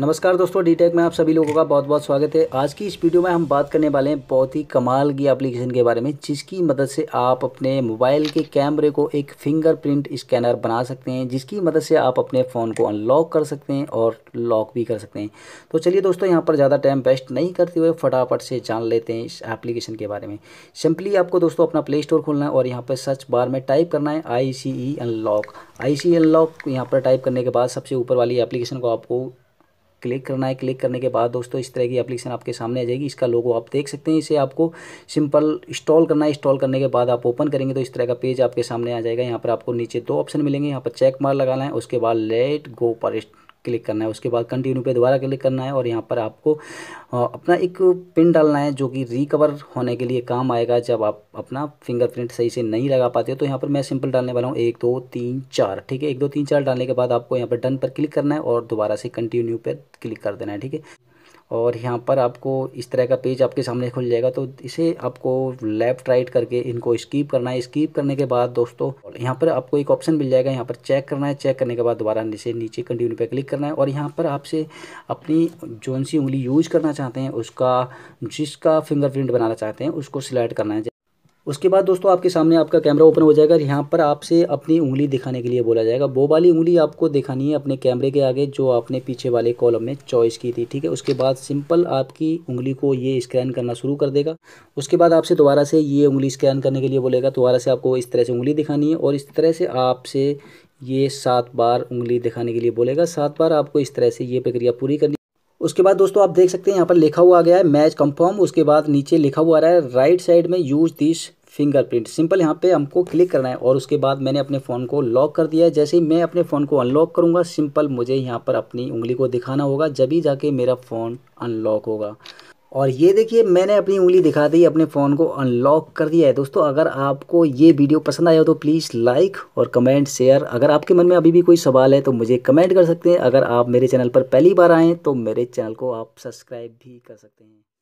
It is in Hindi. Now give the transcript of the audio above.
नमस्कार दोस्तों डीटेक में आप सभी लोगों का बहुत बहुत स्वागत है आज की इस वीडियो में हम बात करने वाले हैं बहुत ही कमाल की एप्लीकेशन के बारे में जिसकी मदद से आप अपने मोबाइल के कैमरे को एक फिंगरप्रिंट स्कैनर बना सकते हैं जिसकी मदद से आप अपने फ़ोन को अनलॉक कर सकते हैं और लॉक भी कर सकते हैं तो चलिए दोस्तों यहाँ पर ज़्यादा टाइम वेस्ट नहीं करते हुए फटाफट से जान लेते हैं इस एप्लीकेशन के बारे में सिंपली आपको दोस्तों अपना प्ले स्टोर खोलना है और यहाँ पर सर्च बार में टाइप करना है आई सी ई अनलॉक आई सी अनलॉक यहाँ पर टाइप करने के बाद सबसे ऊपर वाली एप्लीकेशन को आपको क्लिक करना है क्लिक करने के बाद दोस्तों इस तरह की एप्लीकेशन आपके सामने आ जाएगी इसका लोगो आप देख सकते हैं इसे आपको सिंपल इंस्टॉल करना है इंस्टॉल करने के बाद आप ओपन करेंगे तो इस तरह का पेज आपके सामने आ जाएगा यहाँ पर आपको नीचे दो ऑप्शन मिलेंगे यहाँ पर चेक मार लगाना है उसके बाद लेट गो पर क्लिक करना है उसके बाद कंटिन्यू पे दोबारा क्लिक करना है और यहाँ पर आपको अपना एक पिन डालना है जो कि रिकवर होने के लिए काम आएगा जब आप अपना फिंगरप्रिंट सही से नहीं लगा पाते हो तो यहाँ पर मैं सिंपल डालने वाला हूँ एक दो तीन चार ठीक है एक दो तीन चार डालने के बाद आपको यहाँ पर डन पर क्लिक करना है और दोबारा से कंटिन्यू पर क्लिक कर देना है ठीक है और यहाँ पर आपको इस तरह का पेज आपके सामने खुल जाएगा तो इसे आपको लेफ़्ट राइट करके इनको स्कीप करना है स्कीप करने के बाद दोस्तों यहाँ पर आपको एक ऑप्शन मिल जाएगा यहाँ पर चेक करना है चेक करने के बाद दोबारा इसे नीचे कंटिन्यू पे क्लिक करना है और यहाँ पर आपसे अपनी जौन सी उंगली यूज करना चाहते हैं उसका जिसका फिंगरप्रिंट बनाना चाहते हैं उसको सिलेक्ट करना है उसके बाद दोस्तों आपके सामने आपका कैमरा ओपन हो जाएगा और यहाँ पर आपसे अपनी उंगली दिखाने के लिए बोला जाएगा वो वाली उंगली आपको दिखानी है अपने कैमरे के आगे जो आपने पीछे वाले कॉलम में चॉइस की थी ठीक है उसके बाद सिंपल आपकी उंगली को ये स्कैन करना शुरू कर देगा उसके बाद आपसे दोबारा से ये उंगली स्कैन करने के लिए बोलेगा दोबारा से आपको इस तरह से उंगली दिखानी है और इस तरह से आपसे ये सात बार उंगली दिखाने के लिए बोलेगा सात बार आपको इस तरह से ये प्रक्रिया पूरी करनी उसके बाद दोस्तों आप देख सकते हैं यहाँ पर लिखा हुआ आ गया है मैच कंफर्म उसके बाद नीचे लिखा हुआ आ रहा है राइट साइड में यूज़ दिस फिंगरप्रिंट सिंपल यहाँ पे हमको क्लिक करना है और उसके बाद मैंने अपने फ़ोन को लॉक कर दिया है जैसे ही मैं अपने फ़ोन को अनलॉक करूँगा सिंपल मुझे यहाँ पर अपनी उंगली को दिखाना होगा जब ही जाके मेरा फ़ोन अनलॉक होगा और ये देखिए मैंने अपनी उंगली दिखा दी अपने फ़ोन को अनलॉक कर दिया है दोस्तों अगर आपको ये वीडियो पसंद आया हो तो प्लीज़ लाइक और कमेंट शेयर अगर आपके मन में अभी भी कोई सवाल है तो मुझे कमेंट कर सकते हैं अगर आप मेरे चैनल पर पहली बार आएँ तो मेरे चैनल को आप सब्सक्राइब भी कर सकते हैं